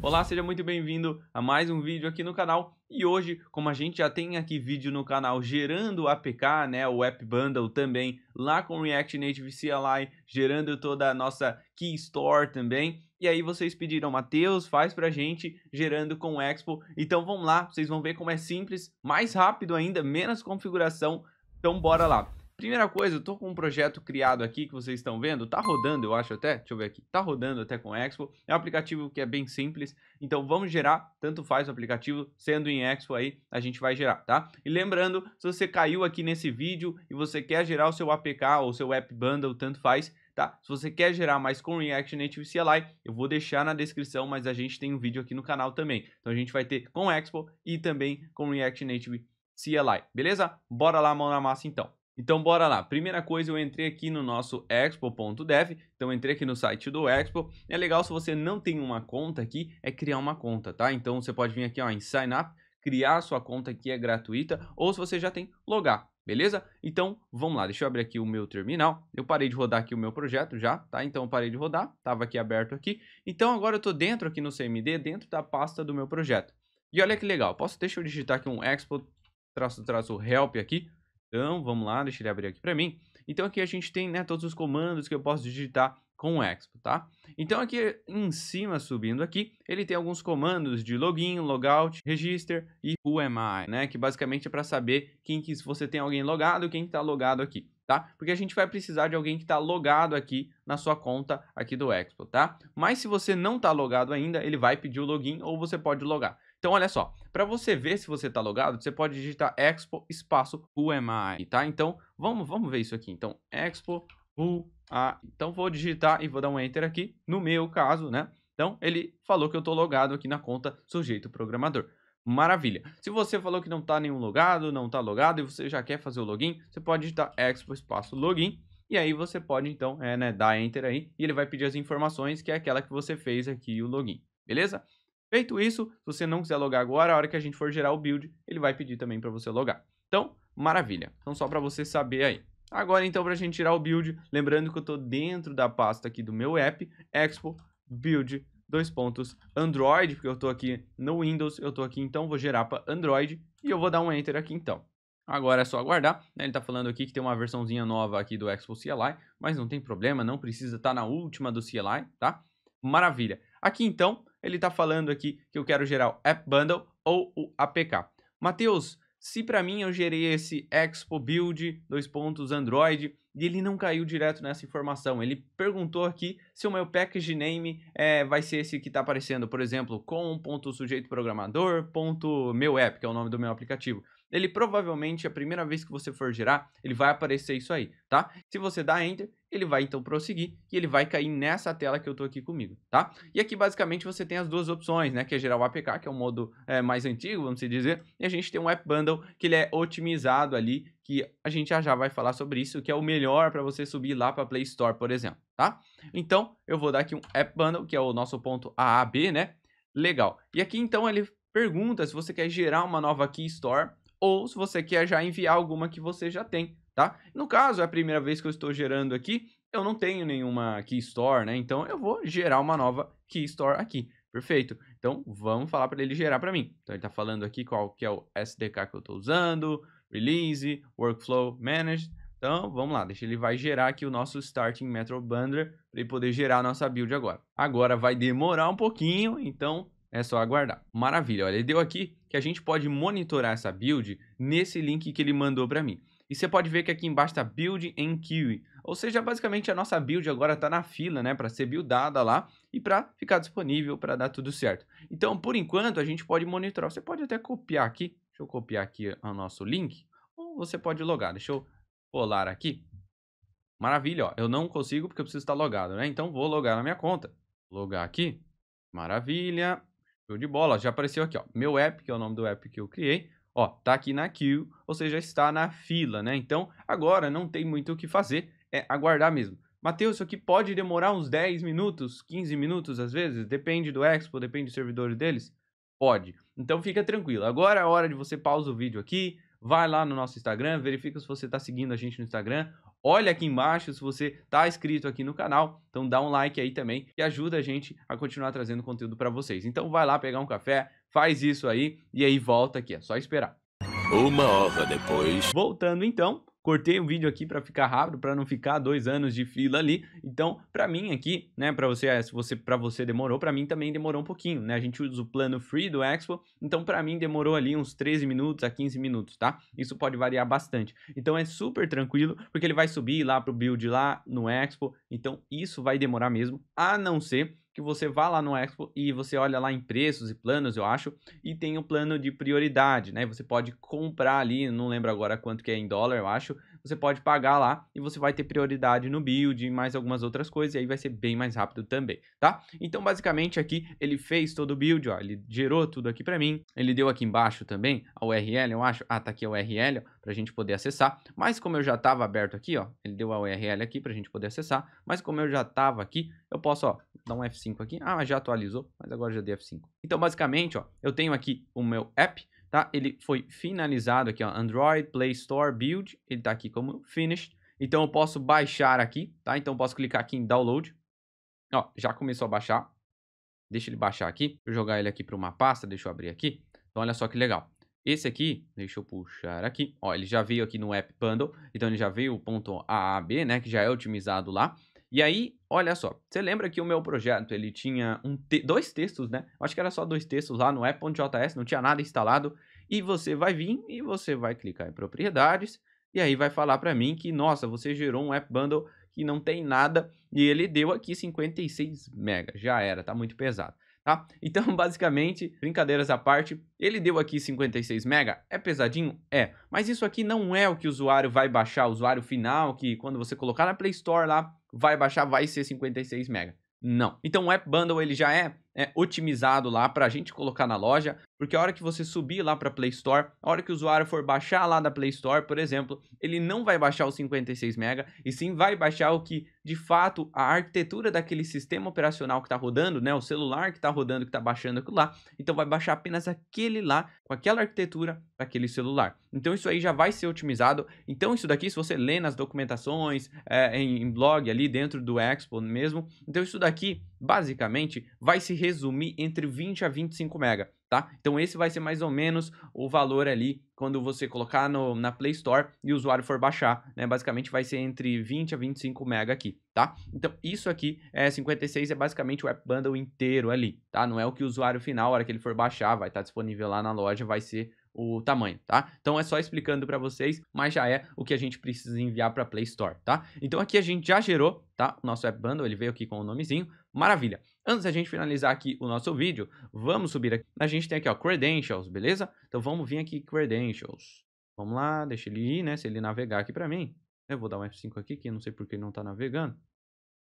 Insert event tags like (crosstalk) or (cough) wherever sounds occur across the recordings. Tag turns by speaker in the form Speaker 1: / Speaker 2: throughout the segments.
Speaker 1: Olá, seja muito bem-vindo a mais um vídeo aqui no canal. E hoje, como a gente já tem aqui vídeo no canal gerando o APK, né, o App Bundle também, lá com React Native CLI, gerando toda a nossa Key Store também. E aí vocês pediram, Matheus, faz pra gente gerando com Expo. Então vamos lá, vocês vão ver como é simples, mais rápido ainda, menos configuração. Então bora lá. Primeira coisa, eu tô com um projeto criado aqui que vocês estão vendo, tá rodando, eu acho até, deixa eu ver aqui, tá rodando até com Expo. É um aplicativo que é bem simples, então vamos gerar, tanto faz o aplicativo, sendo em Expo aí, a gente vai gerar, tá? E lembrando, se você caiu aqui nesse vídeo e você quer gerar o seu APK ou seu App Bundle, tanto faz, Tá? Se você quer gerar mais com React Native CLI, eu vou deixar na descrição, mas a gente tem um vídeo aqui no canal também. Então a gente vai ter com Expo e também com React Native CLI, beleza? Bora lá, mão na massa então. Então bora lá. Primeira coisa, eu entrei aqui no nosso expo.dev, então entrei aqui no site do Expo. É legal se você não tem uma conta aqui, é criar uma conta, tá? Então você pode vir aqui ó, em sign up, criar sua conta que é gratuita, ou se você já tem, logar, beleza? Então vamos lá, deixa eu abrir aqui o meu terminal. Eu parei de rodar aqui o meu projeto já, tá? Então eu parei de rodar, tava aqui aberto aqui. Então agora eu tô dentro aqui no CMD, dentro da pasta do meu projeto. E olha que legal, posso, deixa eu digitar aqui um expo traço traço help aqui, então, vamos lá, deixa ele abrir aqui para mim. Então, aqui a gente tem né, todos os comandos que eu posso digitar com o Expo, tá? Então, aqui em cima, subindo aqui, ele tem alguns comandos de login, logout, register e who am I, né? Que basicamente é para saber quem que, se você tem alguém logado, quem está logado aqui, tá? Porque a gente vai precisar de alguém que está logado aqui na sua conta aqui do Expo, tá? Mas se você não está logado ainda, ele vai pedir o login ou você pode logar. Então, olha só, para você ver se você está logado, você pode digitar expo espaço I, tá? Então, vamos, vamos ver isso aqui. Então, expo I. Então, vou digitar e vou dar um enter aqui, no meu caso, né? Então, ele falou que eu estou logado aqui na conta sujeito programador. Maravilha. Se você falou que não está nenhum logado, não está logado e você já quer fazer o login, você pode digitar expo espaço login e aí você pode, então, é, né, dar enter aí e ele vai pedir as informações, que é aquela que você fez aqui o login. Beleza? Feito isso, se você não quiser logar agora, a hora que a gente for gerar o build, ele vai pedir também para você logar. Então, maravilha. Então, só para você saber aí. Agora, então, para a gente tirar o build, lembrando que eu estou dentro da pasta aqui do meu app, Expo, Build, dois pontos, Android, porque eu estou aqui no Windows, eu estou aqui, então, vou gerar para Android e eu vou dar um Enter aqui, então. Agora é só aguardar, né? ele está falando aqui que tem uma versãozinha nova aqui do Expo CLI, mas não tem problema, não precisa estar tá na última do CLI, tá? Maravilha. Aqui, então, ele está falando aqui que eu quero gerar o App Bundle ou o APK. Matheus, se para mim eu gerei esse Expo Build, dois pontos, Android, e ele não caiu direto nessa informação, ele perguntou aqui se o meu package name é, vai ser esse que está aparecendo, por exemplo, com ponto sujeito programador, ponto meu app, que é o nome do meu aplicativo. Ele provavelmente, a primeira vez que você for gerar, ele vai aparecer isso aí, tá? Se você dá Enter, ele vai então prosseguir e ele vai cair nessa tela que eu estou aqui comigo, tá? E aqui basicamente você tem as duas opções, né? Que é gerar o APK, que é o modo é, mais antigo, vamos assim dizer, e a gente tem um App Bundle que ele é otimizado ali, que a gente já já vai falar sobre isso, que é o melhor para você subir lá para Play Store, por exemplo, tá? Então, eu vou dar aqui um App Bundle, que é o nosso ponto AAB, né? Legal. E aqui então ele pergunta se você quer gerar uma nova Key Store ou se você quer já enviar alguma que você já tem tá? No caso, é a primeira vez que eu estou gerando aqui, eu não tenho nenhuma Key Store, né? Então eu vou gerar uma nova Key Store aqui. Perfeito. Então vamos falar para ele gerar para mim. Então ele está falando aqui qual que é o SDK que eu estou usando, Release, Workflow Managed. Então, vamos lá, deixa ele vai gerar aqui o nosso starting Metro Bundler para ele poder gerar a nossa build agora. Agora vai demorar um pouquinho, então é só aguardar. Maravilha, olha, ele deu aqui que a gente pode monitorar essa build nesse link que ele mandou para mim. E você pode ver que aqui embaixo está Build and Queue, ou seja, basicamente a nossa build agora está na fila, né, para ser buildada lá e para ficar disponível para dar tudo certo. Então, por enquanto, a gente pode monitorar. Você pode até copiar aqui, deixa eu copiar aqui o nosso link, ou você pode logar. Deixa eu colar aqui. Maravilha, ó. Eu não consigo porque eu preciso estar logado, né? Então, vou logar na minha conta. Logar aqui. Maravilha. Show de bola. Já apareceu aqui, ó. Meu app, que é o nome do app que eu criei. Ó, tá aqui na queue, ou seja, está na fila, né? Então, agora não tem muito o que fazer, é aguardar mesmo. Mateus, isso aqui pode demorar uns 10 minutos, 15 minutos às vezes, depende do Expo, depende do servidor deles. Pode. Então fica tranquilo. Agora é hora de você pausa o vídeo aqui, vai lá no nosso Instagram, verifica se você está seguindo a gente no Instagram Olha aqui embaixo se você está inscrito aqui no canal, então dá um like aí também e ajuda a gente a continuar trazendo conteúdo para vocês. Então vai lá pegar um café, faz isso aí e aí volta aqui, é só esperar. Uma hora depois. Voltando então, cortei o vídeo aqui para ficar rápido, para não ficar dois anos de fila ali. Então, para mim aqui, né, para você, eh, se você para você demorou, para mim também demorou um pouquinho, né? A gente usa o plano free do Expo, então para mim demorou ali uns 13 minutos a 15 minutos, tá? Isso pode variar bastante. Então é super tranquilo, porque ele vai subir lá pro build lá no Expo, então isso vai demorar mesmo, a não ser que você vá lá no Expo e você olha lá em preços e planos, eu acho, e tem o um plano de prioridade, né? Você pode comprar ali, não lembro agora quanto que é em dólar, eu acho, você pode pagar lá e você vai ter prioridade no build e mais algumas outras coisas, e aí vai ser bem mais rápido também, tá? Então, basicamente, aqui ele fez todo o build, ó, ele gerou tudo aqui para mim, ele deu aqui embaixo também a URL, eu acho, ah, tá aqui a URL, para a gente poder acessar, mas como eu já estava aberto aqui, ó, ele deu a URL aqui para a gente poder acessar, mas como eu já estava aqui, eu posso, ó, dar um F5 aqui. Ah, já atualizou, mas agora já dei F5. Então, basicamente, ó, eu tenho aqui o meu app, tá? Ele foi finalizado aqui, ó, Android Play Store Build, ele tá aqui como Finished. Então, eu posso baixar aqui, tá? Então, eu posso clicar aqui em Download. Ó, já começou a baixar. Deixa ele baixar aqui. Vou jogar ele aqui para uma pasta, deixa eu abrir aqui. Então, olha só que legal. Esse aqui, deixa eu puxar aqui, ó, ele já veio aqui no App Bundle, então ele já veio o ponto AAB, né, que já é otimizado lá. E aí, olha só, você lembra que o meu projeto, ele tinha um te dois textos, né? Acho que era só dois textos lá no app.js, não tinha nada instalado. E você vai vir e você vai clicar em propriedades e aí vai falar para mim que, nossa, você gerou um app bundle que não tem nada e ele deu aqui 56 megas, já era, tá muito pesado. Tá? (laughs) Então, basicamente, brincadeiras à parte, ele deu aqui 56 mega, é pesadinho? É, mas isso aqui não é o que o usuário vai baixar, o usuário final, que quando você colocar na Play Store lá, vai baixar, vai ser 56 mega. Não. Então o App Bundle ele já é, é otimizado lá para a gente colocar na loja, porque a hora que você subir lá para Play Store, a hora que o usuário for baixar lá da Play Store, por exemplo, ele não vai baixar o 56 MB, e sim vai baixar o que, de fato, a arquitetura daquele sistema operacional que está rodando, né, o celular que está rodando, que está baixando aquilo lá, então vai baixar apenas aquele lá, com aquela arquitetura para aquele celular. Então isso aí já vai ser otimizado, então isso daqui, se você lê nas documentações, é, em, em blog ali dentro do Expo mesmo, então isso daqui, basicamente, vai se resumir entre 20 a 25 MB tá? Então esse vai ser mais ou menos o valor ali quando você colocar no, na Play Store e o usuário for baixar, né? Basicamente vai ser entre 20 a 25 mega aqui, tá? Então isso aqui é 56 é basicamente o app bundle inteiro ali, tá? Não é o que o usuário final, a hora que ele for baixar, vai estar tá disponível lá na loja, vai ser o tamanho, tá? Então é só explicando para vocês, mas já é o que a gente precisa enviar para Play Store, tá? Então aqui a gente já gerou, tá? O nosso app bundle, ele veio aqui com o um nomezinho. Maravilha. Antes da gente finalizar aqui o nosso vídeo, vamos subir aqui. A gente tem aqui, ó, credentials, beleza? Então vamos vir aqui, credentials. Vamos lá, deixa ele ir, né? Se ele navegar aqui para mim. Eu vou dar um F5 aqui, que eu não sei porque ele não tá navegando.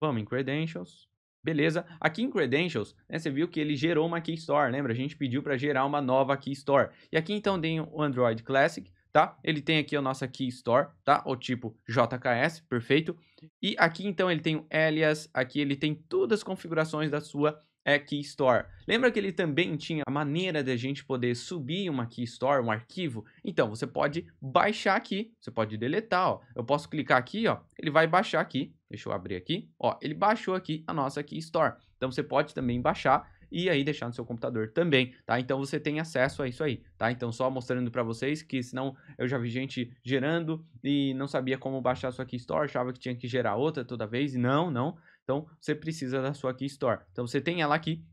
Speaker 1: Vamos em credentials. Beleza? Aqui em Credentials, né, você viu que ele gerou uma Key Store, lembra? A gente pediu para gerar uma nova Key Store. E aqui então tem o Android Classic, tá? Ele tem aqui a nossa Key Store, tá? O tipo JKS, perfeito. E aqui, então, ele tem o alias, aqui ele tem todas as configurações da sua é, Key Store. Lembra que ele também tinha a maneira de a gente poder subir uma Key Store, um arquivo? Então, você pode baixar aqui, você pode deletar, ó. Eu posso clicar aqui, ó, ele vai baixar aqui. Deixa eu abrir aqui, ó, ele baixou aqui a nossa Key Store. Então, você pode também baixar e aí deixar no seu computador também, tá? Então você tem acesso a isso aí, tá? Então só mostrando para vocês que senão eu já vi gente gerando e não sabia como baixar a sua Key Store, achava que tinha que gerar outra toda vez e não, não. Então você precisa da sua Key Store. Então você tem ela aqui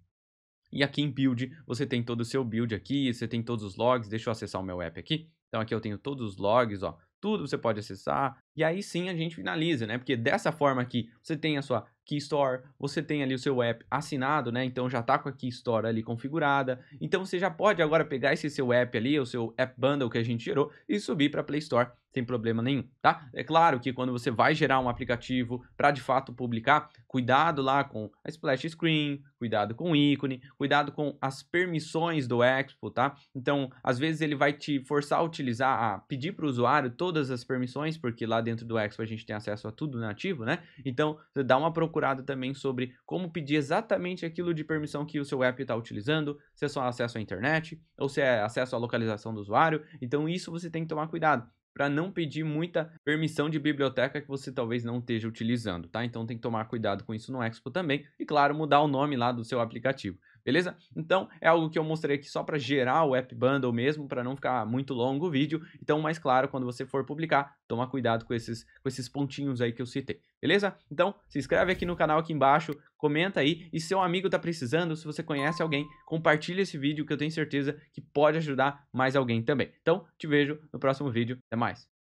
Speaker 1: e aqui em build você tem todo o seu build aqui, você tem todos os logs, deixa eu acessar o meu app aqui. Então aqui eu tenho todos os logs, ó, tudo você pode acessar. E aí sim a gente finaliza, né? Porque dessa forma aqui você tem a sua Key Store, você tem ali o seu app assinado, né? Então já tá com a Key Store ali configurada. Então você já pode agora pegar esse seu app ali, o seu App Bundle que a gente gerou e subir para Play Store sem problema nenhum, tá? É claro que quando você vai gerar um aplicativo para de fato publicar, cuidado lá com a splash screen, cuidado com o ícone, cuidado com as permissões do Expo, tá? Então, às vezes ele vai te forçar a utilizar, a pedir para o usuário todas as permissões, porque lá dentro do Expo a gente tem acesso a tudo nativo, né? Então, você dá uma procurada também sobre como pedir exatamente aquilo de permissão que o seu app está utilizando, se é só acesso à internet ou se é acesso à localização do usuário. Então, isso você tem que tomar cuidado para não pedir muita permissão de biblioteca que você talvez não esteja utilizando, tá? Então tem que tomar cuidado com isso no Expo também e claro, mudar o nome lá do seu aplicativo beleza? Então, é algo que eu mostrei aqui só para gerar o App Bundle mesmo, para não ficar muito longo o vídeo. Então, mais claro, quando você for publicar, toma cuidado com esses, com esses pontinhos aí que eu citei, beleza? Então, se inscreve aqui no canal aqui embaixo, comenta aí, e se seu amigo está precisando, se você conhece alguém, compartilha esse vídeo que eu tenho certeza que pode ajudar mais alguém também. Então, te vejo no próximo vídeo, até mais!